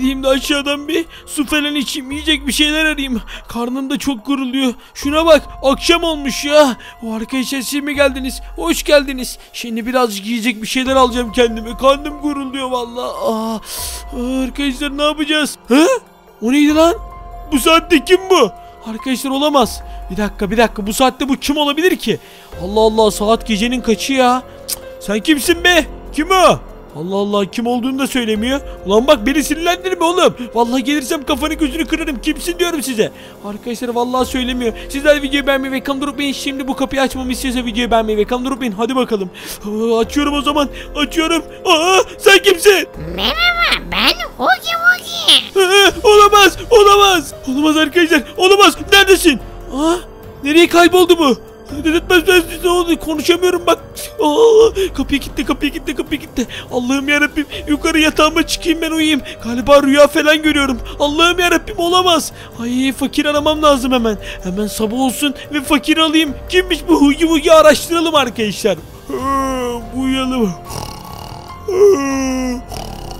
gideyim de aşağıdan bir su falan içeyim. Yiyecek bir şeyler arayayım. Karnım da çok guruluyor. Şuna bak akşam olmuş ya. O arkadaşlar siz mi geldiniz? Hoş geldiniz. Şimdi birazcık yiyecek bir şeyler alacağım kendime. Karnım guruluyor valla. Aa, ah, arkadaşlar ne yapacağız? Ha? O neydi lan? Bu saatte kim bu? Arkadaşlar olamaz. Bir dakika bir dakika bu saatte bu kim olabilir ki? Allah Allah saat gecenin kaçı ya? Cık, sen kimsin be? Kim o? Allah Allah kim olduğunu da söylemiyor. Ulan bak beni sinirlendirme oğlum. Vallahi gelirsem kafanı gözünü kırarım. Kimsin diyorum size. Arkadaşlar vallahi söylemiyor. Sizler videoyu beğenmeyi ve kanal unutmayın. Şimdi bu kapıyı açmamı istiyorsa videoyu beğenmeyi ve kanal unutmayın. Hadi bakalım. Aa, açıyorum o zaman. Açıyorum. Aa, sen kimsin? Merhaba ben Hugi Hugi. Aa, olamaz olamaz. Olamaz arkadaşlar olamaz. Neredesin? Aa, nereye kayboldu bu? Dedirtmez sensiz oldu. Konuşamıyorum bak. Aa, kapıyı gitti kapıyı gitti kapıyı gitti. Allah'ım yarabbim yukarı yatağıma çıkayım ben uyuyayım. Galiba rüya falan görüyorum. Allah'ım yarabbim olamaz. Ay fakir aramam lazım hemen. Hemen sabah olsun ve fakir alayım. Kimmiş bu huyu huyu araştıralım arkadaşlar. Uyuyalım.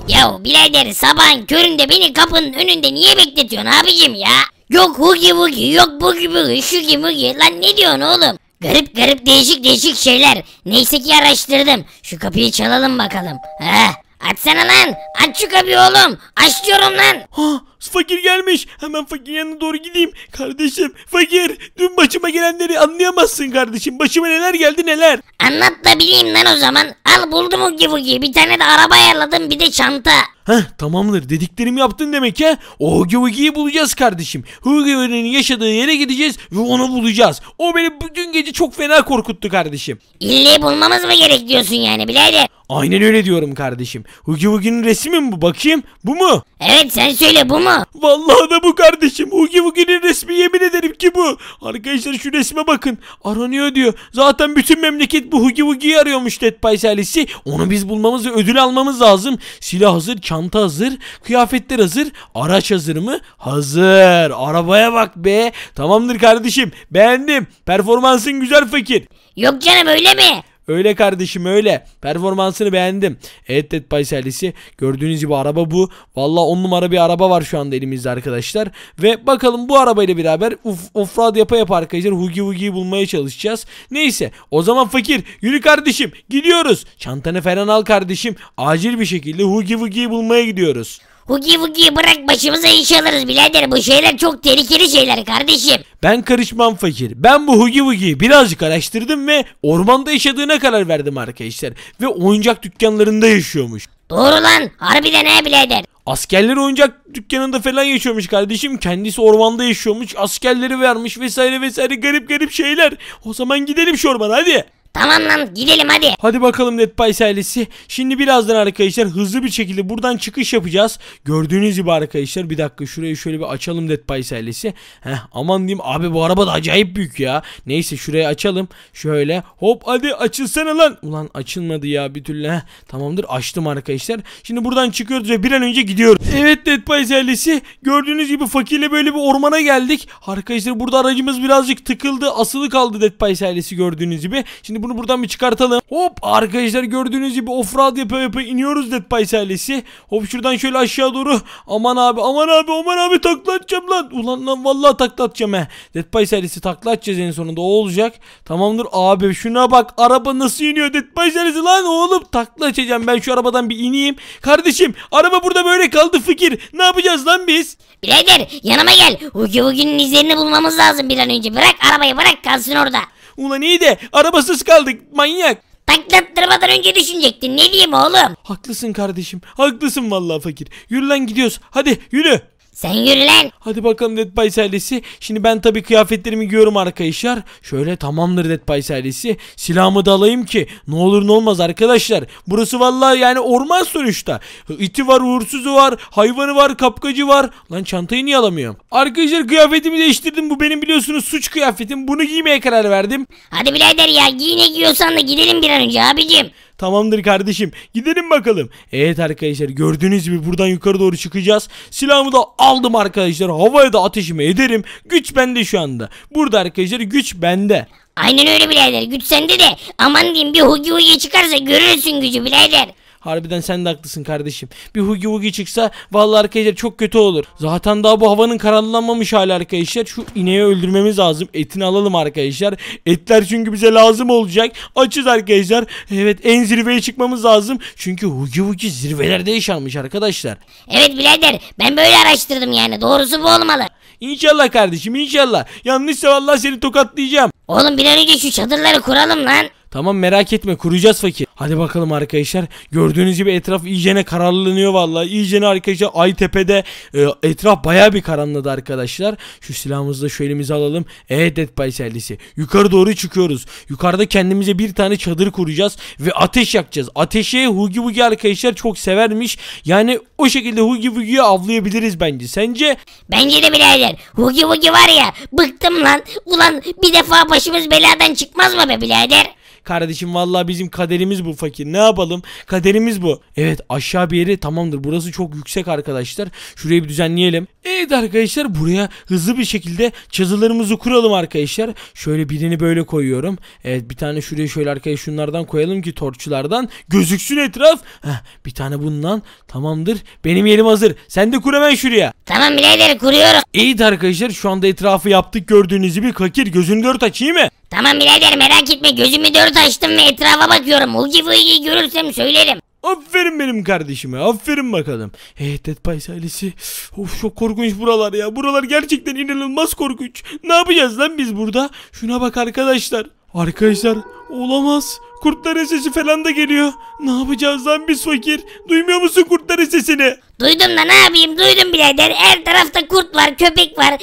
Ya birader sabahın köründe beni kapının önünde niye bekletiyorsun abicim ya? Yok hugi hugi yok bugi bugi şu gibi lan ne diyorsun oğlum? Garip garip değişik değişik şeyler. Neyse ki araştırdım. Şu kapıyı çalalım bakalım. Heh. Açsana lan. Aç şu kapıyı oğlum. Aç diyorum lan. Ha, fakir gelmiş. Hemen fakir yanına doğru gideyim. Kardeşim fakir. Dün başıma gelenleri anlayamazsın kardeşim. Başıma neler geldi neler. Anlat da bileyim lan o zaman. Al buldum o gibi bir tane de araba ayarladım bir de çanta. Heh tamamdır dediklerimi yaptın demek ki. O Hugi bulacağız kardeşim. Hugi yaşadığı yere gideceğiz ve onu bulacağız. O beni bütün gece çok fena korkuttu kardeşim. İlle bulmamız mı gerek diyorsun yani birader? Aynen öyle diyorum kardeşim. Hugi Hugi'nin resmi mi bu? Bakayım. Bu mu? Evet sen söyle bu mu? Vallahi da bu kardeşim. Hugi Hugi'nin resmi yemin ederim ki bu. Arkadaşlar şu resme bakın. Aranıyor diyor. Zaten bütün memleket bu Hugi Hugi'yi arıyormuş Dead Pies Onu biz bulmamız ve ödül almamız lazım. Silah hazır, çanta Çanta hazır. Kıyafetler hazır. Araç hazır mı? Hazır. Arabaya bak be. Tamamdır kardeşim. Beğendim. Performansın güzel fakir. Yok canım öyle mi? Öyle kardeşim öyle. Performansını beğendim. Evet Dead Paiselisi gördüğünüz gibi araba bu. Valla on numara bir araba var şu anda elimizde arkadaşlar. Ve bakalım bu arabayla beraber uf, ofrad yapa yapa arkadaşlar Hugi Hugi'yi bulmaya çalışacağız. Neyse o zaman fakir yürü kardeşim gidiyoruz. Çantanı falan al kardeşim. Acil bir şekilde Hugi Hugi'yi bulmaya gidiyoruz. Bugi bugi bırak başımıza iş alırız birader. Bu şeyler çok tehlikeli şeyler kardeşim. Ben karışmam fakir. Ben bu Hugi Wugi'yi birazcık araştırdım ve ormanda yaşadığına karar verdim arkadaşlar. Ve oyuncak dükkanlarında yaşıyormuş. Doğru lan. Harbiden he birader. Askerler oyuncak dükkanında falan yaşıyormuş kardeşim. Kendisi ormanda yaşıyormuş. Askerleri vermiş vesaire vesaire garip garip şeyler. O zaman gidelim şu ormana hadi. Tamam lan gidelim hadi. Hadi bakalım Netpice ailesi. Şimdi birazdan arkadaşlar hızlı bir şekilde buradan çıkış yapacağız. Gördüğünüz gibi arkadaşlar bir dakika şurayı şöyle bir açalım Netpice ailesi. Heh, aman diyeyim abi bu araba da acayip büyük ya. Neyse şurayı açalım. Şöyle hop hadi açılsana lan. Ulan açılmadı ya bir türlü. Heh, tamamdır açtım arkadaşlar. Şimdi buradan çıkıyoruz ve bir an önce gidiyoruz. Evet Netpice ailesi gördüğünüz gibi fakirle böyle bir ormana geldik. Arkadaşlar burada aracımız birazcık tıkıldı asılı kaldı Netpice ailesi gördüğünüz gibi. Şimdi Şimdi bunu buradan bir çıkartalım. Hop arkadaşlar gördüğünüz gibi offroad yapa yapa iniyoruz Dead by Hop şuradan şöyle aşağı doğru. Aman abi aman abi aman abi takla atacağım lan. Ulan lan vallahi takla atacağım he. Dead by ailesi takla atacağız en sonunda o olacak. Tamamdır abi şuna bak araba nasıl iniyor Dead by lan oğlum. Takla açacağım ben şu arabadan bir ineyim. Kardeşim araba burada böyle kaldı fikir. Ne yapacağız lan biz? Birader yanıma gel. Hugi Hugi'nin izlerini bulmamız lazım bir an önce. Bırak arabayı bırak kalsın orada. Ulan iyi de arabasız kaldık manyak. Taklattırmadan önce düşünecektin ne diyeyim oğlum. Haklısın kardeşim. Haklısın vallahi fakir. Yürü lan gidiyoruz. Hadi yürü. Sen yürü lan. Hadi bakalım Dead by ailesi. Şimdi ben tabii kıyafetlerimi giyiyorum arkadaşlar. Şöyle tamamdır Dead by ailesi. Silahımı da alayım ki ne olur ne olmaz arkadaşlar. Burası vallahi yani orman sonuçta. İti var, uğursuzu var, hayvanı var, kapkacı var. Lan çantayı niye alamıyorum? Arkadaşlar kıyafetimi değiştirdim. Bu benim biliyorsunuz suç kıyafetim. Bunu giymeye karar verdim. Hadi birader ya giy ne giyiyorsan da gidelim bir an önce abicim. Tamamdır kardeşim. Gidelim bakalım. Evet arkadaşlar gördüğünüz gibi buradan yukarı doğru çıkacağız. Silahımı da aldım arkadaşlar. Havaya da ateşimi ederim. Güç bende şu anda. Burada arkadaşlar güç bende. Aynen öyle birader. Güç sende de. Aman diyeyim bir hugi hugi çıkarsa görürsün gücü birader. Harbiden sen de haklısın kardeşim. Bir hugi hugi çıksa vallahi arkadaşlar çok kötü olur. Zaten daha bu havanın karanlanmamış hali arkadaşlar. Şu ineği öldürmemiz lazım. Etini alalım arkadaşlar. Etler çünkü bize lazım olacak. Açız arkadaşlar. Evet en zirveye çıkmamız lazım. Çünkü hugi hugi zirvelerde yaşanmış arkadaşlar. Evet birader ben böyle araştırdım yani. Doğrusu bu olmalı. İnşallah kardeşim inşallah. Yanlışsa vallahi seni tokatlayacağım. Oğlum bir an önce şu çadırları kuralım lan. Tamam merak etme kuracağız fakir. Hadi bakalım arkadaşlar. Gördüğünüz gibi etraf iyicene kararlanıyor vallahi. İyicene arkadaşlar Ay Aytepe'de e, etraf baya bir karanladı arkadaşlar. Şu silahımızı da şu alalım. Evet Dead by Sellis'i. Yukarı doğru çıkıyoruz. Yukarıda kendimize bir tane çadır kuracağız ve ateş yakacağız. Ateşe Hugi Bugi arkadaşlar çok severmiş. Yani o şekilde Hugi Bugi'yi avlayabiliriz bence. Sence? Bence de birader. Hugi Bugi var ya bıktım lan. Ulan bir defa başımız beladan çıkmaz mı be birader? Kardeşim vallahi bizim kaderimiz bu fakir. Ne yapalım? Kaderimiz bu. Evet aşağı bir yeri tamamdır. Burası çok yüksek arkadaşlar. Şurayı bir düzenleyelim. Evet arkadaşlar buraya hızlı bir şekilde çazılarımızı kuralım arkadaşlar. Şöyle birini böyle koyuyorum. Evet bir tane şuraya şöyle arkaya şunlardan koyalım ki torçlardan gözüksün etraf. Heh, bir tane bundan tamamdır. Benim yerim hazır. Sen de kur hemen şuraya. Tamam birader kuruyorum. Evet arkadaşlar şu anda etrafı yaptık gördüğünüz gibi. Kakir gözünü dört aç iyi Tamam birader merak etme gözümü dört açtım ve etrafa bakıyorum. Hulgi Fulgi'yi görürsem söylerim. Aferin benim kardeşime. Aferin bakalım. Hey eh, Ted Pies ailesi. Of çok korkunç buralar ya. Buralar gerçekten inanılmaz korkunç. Ne yapacağız lan biz burada? Şuna bak arkadaşlar. Arkadaşlar olamaz. Kurtların sesi falan da geliyor. Ne yapacağız lan biz fakir? Duymuyor musun kurtların sesini? Duydum da ne yapayım duydum birader her tarafta kurt var köpek var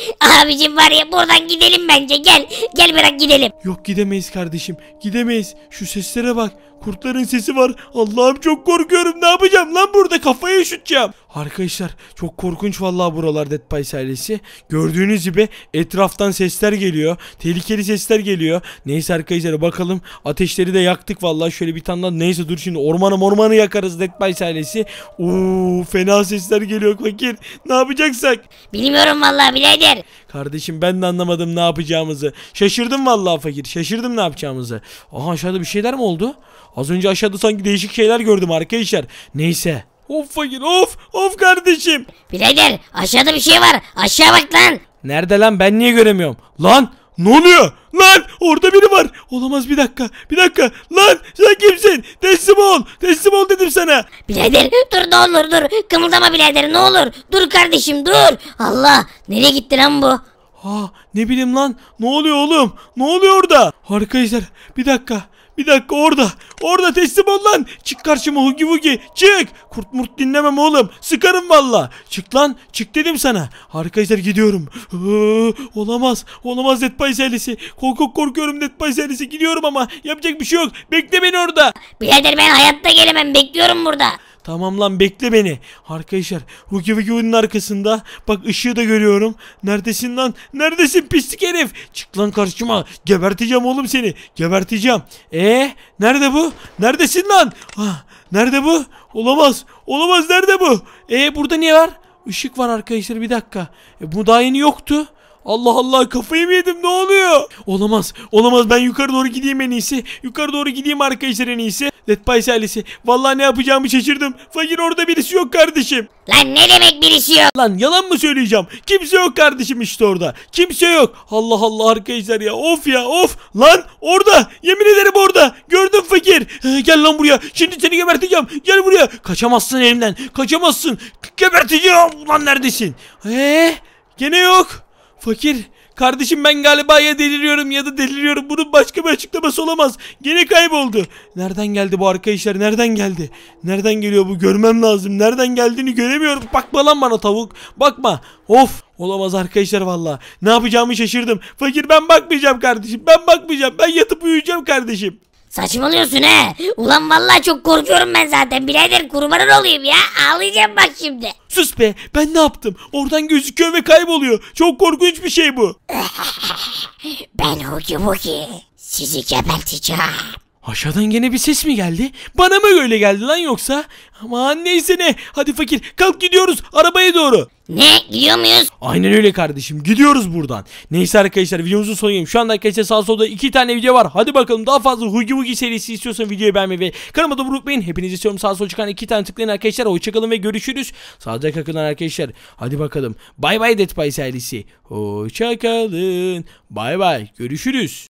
abicim var ya buradan gidelim bence gel gel bırak gidelim. Yok gidemeyiz kardeşim gidemeyiz şu seslere bak kurtların sesi var Allah'ım çok korkuyorum ne yapacağım lan burada kafayı üşüteceğim. Arkadaşlar çok korkunç vallahi buralar Dead Pies ailesi. Gördüğünüz gibi etraftan sesler geliyor. Tehlikeli sesler geliyor. Neyse arkadaşlar bakalım. Ateşleri de yaktık vallahi şöyle bir tane daha. Neyse dur şimdi ormanı ormanı yakarız Dead Pies ailesi. Oo fena sesler geliyor fakir. Ne yapacaksak? Bilmiyorum vallahi birader. Kardeşim ben de anlamadım ne yapacağımızı. Şaşırdım vallahi fakir. Şaşırdım ne yapacağımızı. Aha aşağıda bir şeyler mi oldu? Az önce aşağıda sanki değişik şeyler gördüm arkadaşlar. Neyse. Of fakir of of kardeşim. Birader aşağıda bir şey var aşağı bak lan. Nerede lan ben niye göremiyorum? Lan ne oluyor? Lan orada biri var. Olamaz bir dakika. Bir dakika. Lan sen kimsin? Teslim ol. Teslim ol dedim sana. Birader dur ne olur dur. Kımıldama birader ne olur. Dur kardeşim dur. Allah nereye gitti lan bu? Ha ne bileyim lan. Ne oluyor oğlum? Ne oluyor orada? Arkadaşlar bir dakika. Bir dakika orada. Orada teslim ol lan. Çık karşıma hugi hugi. Çık. Kurt murt dinlemem oğlum. Sıkarım valla. Çık lan. Çık dedim sana. Harika izler gidiyorum. Ee, olamaz. Olamaz Dead by Silence'i. Korkuk korkuyorum Dead by Silence'i. Gidiyorum ama yapacak bir şey yok. Bekle beni orada. Birader ben hayatta gelemem. Bekliyorum burada. Tamam lan bekle beni. Arkadaşlar Huki Fuki'nin arkasında. Bak ışığı da görüyorum. Neredesin lan? Neredesin pislik herif? Çık lan karşıma. Geberteceğim oğlum seni. Geberteceğim. E nerede bu? Neredesin lan? Ah, nerede bu? Olamaz. Olamaz nerede bu? E burada niye var? Işık var arkadaşlar bir dakika. E, bu daha yeni yoktu. Allah Allah kafayı mı yedim ne oluyor? Olamaz olamaz ben yukarı doğru gideyim en iyisi. Yukarı doğru gideyim arkadaşlar en iyisi. Dead Pies ailesi. Vallahi ne yapacağımı şaşırdım. Fakir orada birisi yok kardeşim. Lan ne demek birisi yok? Lan yalan mı söyleyeceğim? Kimse yok kardeşim işte orada. Kimse yok. Allah Allah arkadaşlar ya. Of ya of. Lan orada. Yemin ederim orada. Gördün fakir. Ee, gel lan buraya. Şimdi seni geberteceğim. Gel buraya. Kaçamazsın elimden. Kaçamazsın. Geberteceğim. Lan neredesin? Eee? Gene yok. Fakir. Kardeşim ben galiba ya deliriyorum ya da deliriyorum. Bunun başka bir açıklaması olamaz. Gene kayboldu. Nereden geldi bu arkadaşlar? Nereden geldi? Nereden geliyor bu? Görmem lazım. Nereden geldiğini göremiyorum. Bakma lan bana tavuk. Bakma. Of. Olamaz arkadaşlar valla. Ne yapacağımı şaşırdım. Fakir ben bakmayacağım kardeşim. Ben bakmayacağım. Ben yatıp uyuyacağım kardeşim. Saçmalıyorsun he. Ulan vallahi çok korkuyorum ben zaten. Birader kurbanın olayım ya. Ağlayacağım bak şimdi. Sus be ben ne yaptım? Oradan gözüküyor ve kayboluyor. Çok korkunç bir şey bu. ben Huki Buki. Sizi geberteceğim. Aşağıdan gene bir ses mi geldi? Bana mı öyle geldi lan yoksa? Aman neyse ne. Hadi fakir kalk gidiyoruz arabaya doğru. Ne? Gidiyor muyuz? Aynen öyle kardeşim. Gidiyoruz buradan. Neyse arkadaşlar videomuzun sonuna Şu anda arkadaşlar sağ solda iki tane video var. Hadi bakalım daha fazla Hugi Hugi serisi istiyorsan videoyu beğenmeyi ve kanalıma da unutmayın. Hepinizi istiyorum. Sağ sol çıkan iki tane tıklayın arkadaşlar. Hoşçakalın ve görüşürüz. Sağlıcakla kalın arkadaşlar. Hadi bakalım. Bay bay Dead Pie serisi. Hoşçakalın. Bay bay. Görüşürüz.